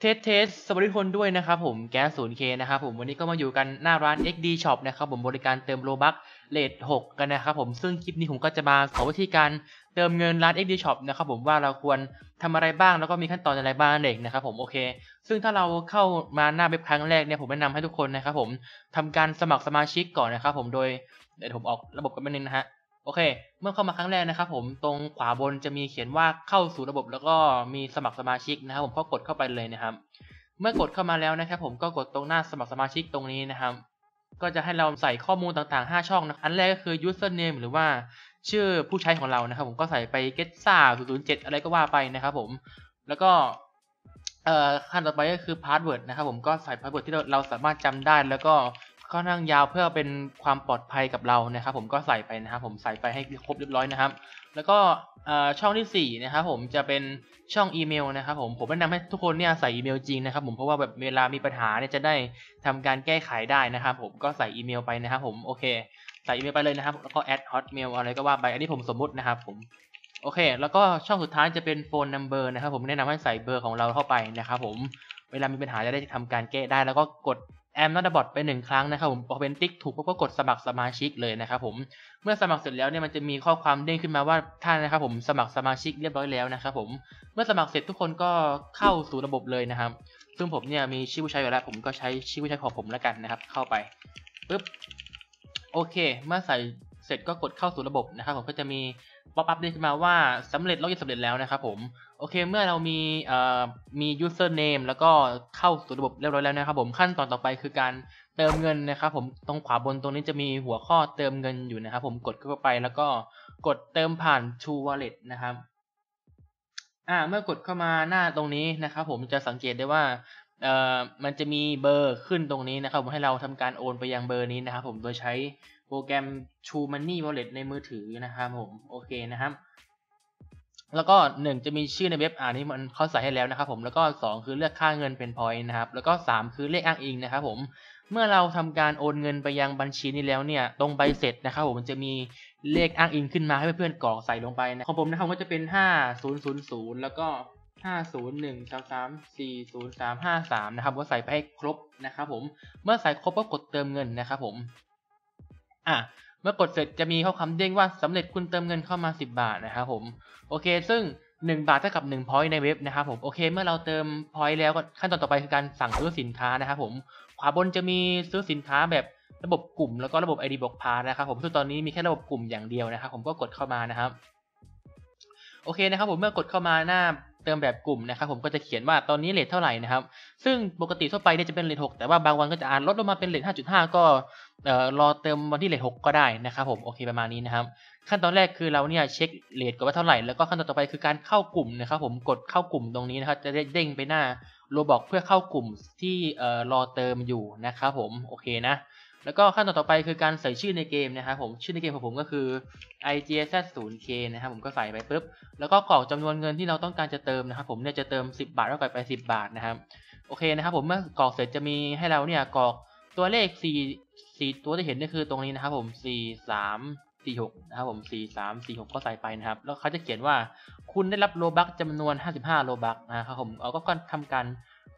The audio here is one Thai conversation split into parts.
เทส เทส สวัสดีทุกคนด้วยนะครับผม แก๊ส 0K นะครับผม วันนี้ก็มาอยู่กันหน้าร้าน XD Shop นะครับผม บริการเติมโลบัคเลท6 กันนะครับผม ซึ่งคลิปนี้ผมก็จะมาสอนวิธีการเติมเงินร้าน XD Shop นะครับผมว่าเราควรทำอะไรบ้าง แล้วก็มีขั้นตอนอะไรบ้างเด็กนะครับผม โอเค ซึ่งถ้าเราเข้ามาหน้าเว็บครั้งแรกเนี่ยผมแนะนำให้ทุกคนนะครับผมทำการสมัครสมาชิกก่อนนะครับผม โดยเดี๋ยวผมออกระบบกันไปนึงนะฮะโอเคเมื่อเข้ามาครั้งแรกนะครับ ผมตรงขวาบนจะมีเขียนว่าเข้าสู่ระบบ แล้วก็มีสมัครสมาชิกนะครับ ผมก็กดเข้าไปเลยนะครับ เมื่อกดเข้ามาแล้วนะครับ ผมก็กดตรงหน้าสมัครสมาชิกตรงนี้นะครับ ก็จะให้เราใส่ข้อมูลต่างๆ 5 ช่องนะอันแรกก็คือ username หรือว่าชื่อผู้ใช้ของเรานะครับ ผมก็ใส่ไป getsa 007อะไรก็ว่าไปนะครับผมแล้วก็ขั้นต่อไปก็คือพาสเวิร์ดนะครับ ผมก็ใส่พาสเวิร์ดที่เราเราสามารถจำได้แล้วก็ก็นั่งยาวเพื่อเป็นความปลอดภัยกับเรานะครับผมก็ใส่ไปนะครับผมใส่ไปให้ครบเรียบร้อยนะครับ แล้วก็ช่องที่4นะครับผมจะเป็นช่องอีเมลนะครับผมผมแนะนำให้ทุกคนเนี่ยใส่อีเมลจริงนะครับผมเพราะว่าแบบเวลามีปัญหาเนี่ยจะได้ทำการแก้ไขได้นะครับ ผมก็ใส่อีเมลไปนะครับผมโอเค ใส่อีเมลไปเลยนะครับแล้วก็แอดฮอตเมลอะไรก็ว่าไปอันนี้ผมสมมุตินะครับผมโอเค แล้วก็ช่องสุดท้ายจะเป็นโฟนนัมเบอร์นะครับผมแนะนำให้ใส่เบอร์ของเราเข้าไปนะครับผมเวลามีปัญหาจะได้ทำการแก้ได้ แล้วก็กดแอมนาดบอทไปหนึ่งครั้งนะครับผมพอเป็นติ๊กถูกก็กดสมัครสมาชิกเลยนะครับผม เมื่อสมัครเสร็จแล้วเนี่ยมันจะมีข้อความเด้งขึ้นมาว่าท่านนะครับผมสมัครสมาชิกเรียบร้อยแล้วนะครับผม เมื่อสมัครเสร็จทุกคนก็เข้าสู่ระบบเลยนะครับ ซึ่งผมเนี่ยมีชื่อผู้ใช้อยู่แล้ว ผมก็ใช้ชื่อผู้ใช้ของผมแล้วกันนะครับ เข้าไป ปึ๊บโอเคเมื่อใส่เสร็จก็กดเข้าสู่ระบบนะครับผมก็จะมีป๊อปอัพเด้ขึ้นมาว่าสำเร็จล็อกอินสำเร็จแล้วนะครับผมโอเค เมื่อเรามีเอ่อมี username แล้วก็เข้าสู่ระบบเรียบร้อยแล้วนะครับ ผมขั้นตอนต่อไปคือการเติมเงินนะครับ ผมตรงขวาบนตรงนี้จะมีหัวข้อเติมเงินอยู่นะครับ ผมกดเข้าไปแล้วก็กดเติมผ่าน True Wallet นะครับอ่าเมื่อกดเข้ามาหน้าตรงนี้นะครับ ผมจะสังเกตได้ว่าเอ่อมันจะมีเบอร์ขึ้นตรงนี้นะครับ ผมให้เราทำการโอน ไปยังเบอร์นี้นะครับ ผมโดยใช้โปรแกรม True Money Wallet ในมือถือนะครับผม โอเคนะครับ แล้วก็หนึ่งจะมีชื่อในเว็บอ่านี้มันเขาใส่ให้แล้วนะครับ ผม แล้วก็สองคือเลือกค่าเงินเป็น point นะครับ แล้วก็สามคือเลขอ้างอิงนะครับ ผม เมื่อเราทำการโอนเงินไปยังบัญชีนี้แล้วเนี่ย ตรงใบเสร็จนะครับ ผมจะมีเลขอ้างอิงขึ้นมาให้เพื่อนๆกรอกใส่ลงไปนะ ของผมนะครับก็จะเป็น 5000แล้วก็ 501 3 403 53นะครับ ก็ใส่ไปให้ครบนะครับผม เมื่อใส่ครบก็กดเติมเงินนะครับผม่ะ เมื่อกดเสร็จจะมีข้อความเด้งว่าสำเร็จคุณเติมเงินเข้ามา 10 บาทนะครับผม โอเค ซึ่ง 1 บาท เท่ากับ1 point ในเว็บนะครับผม โอเค เมื่อเราเติม point แล้วขั้นตอนต่อไปคือการสั่งซื้อสินค้านะครับผม ขวาบนจะมีซื้อสินค้าแบบระบบกลุ่มแล้วก็ระบบ ID บอกพานะครับผม ซึ่งตอนนี้มีแค่ระบบกลุ่มอย่างเดียวนะครับผมก็กดเข้ามานะครับ โอเคนะครับผมเมื่อกดเข้ามาหน้าเติมแบบกลุ่มนะครับผมก็จะเขียนว่าตอนนี้เลทเท่าไหร่นะครับ ซึ่งปกติทั่วไปเนี่ยจะเป็นเลทหแต่ว่าบางวันก็จะอาจลดลงมาเป็นเลทห้าจุดห้าก็เอ่อรอเติมวันที่เลทหกก็ได้นะครับผมโอเคประมาณนี้นะครับขั้นตอนแรกคือเราเนี่ยเช็คเลทก่อนว่าเท่าไหร่แล้วก็ขั้นตอนต่อไปคือการเข้ากลุ่มนะครับผมกดเข้ากลุ่มตรงนี้นะครับจะเด้งไปหน้าโลบอกเพื่อเข้ากลุ่มที่เอ่อรอเติมอยู่นะครับผมโอเคนะแล้วก็ขั้นตอนต่อไปคือการใส่ชื่อในเกมนะครับผมชื่อในเกมของผมก็คือ i g s 0 k นะครับผมก็ใส่ไปปุ๊บแล้วก็กรอกจำนวนเงินที่เราต้องการจะเติมนะครับผมเนี่ยจะเติม 10 บาทแล้วก็ไป10บาทนะครับโอเคนะครับผมเมื่อกรอกเสร็จจะมีให้เราเนี่ยกรอกตัวเลข4 4ตัวที่เห็นนี่คือตรงนี้นะครับผม 4 3 4 6 นะครับผม 4 3 4 6 ก็ใส่ไปนะครับ แล้วเขาจะเขียนว่าคุณได้รับโลบักจำนวน 55 โลบักนะครับผมเอาก็ทำการ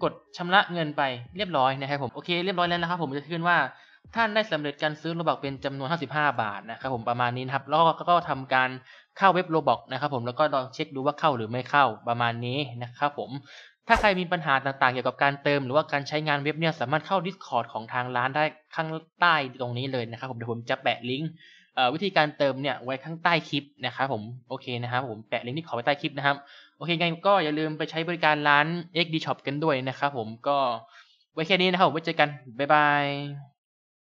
กดชำระเงินไปเรียบร้อยนะครับผม โอเคเรียบร้อยแล้วนะครับผมจะขึ้นว่าท่านได้สำเร็จการซื้อโลบอกเป็นจำนวน 55 บาทนะครับ ผมประมาณนี้นะครับแล้วก็ทำการเข้าเว็บโลบอกนะครับผมแล้วก็ลองเช็คดูว่าเข้าหรือไม่เข้าประมาณนี้นะครับผมถ้าใครมีปัญหาต่างๆ เกี่ยวกับการเติมหรือว่าการใช้งานเว็บเนี่ยสามารถเข้า Discord ของทางร้านได้ข้างใต้ตรงนี้เลยนะครับผมเดี๋ยวผมจะแปะลิงก์วิธีการเติมเนี่ยไว้ข้างใต้คลิปนะครับผมโอเคนะครับผมแปะลิงก์ที่ขอไว้ใต้คลิปนะครับโอเคไงก็อย่าลืมไปใช้บริการร้าน XD Shop กันด้วยนะครับผมก็ไว้แค่นี้นะครับผมไว้เจอกันบ๊ายบาย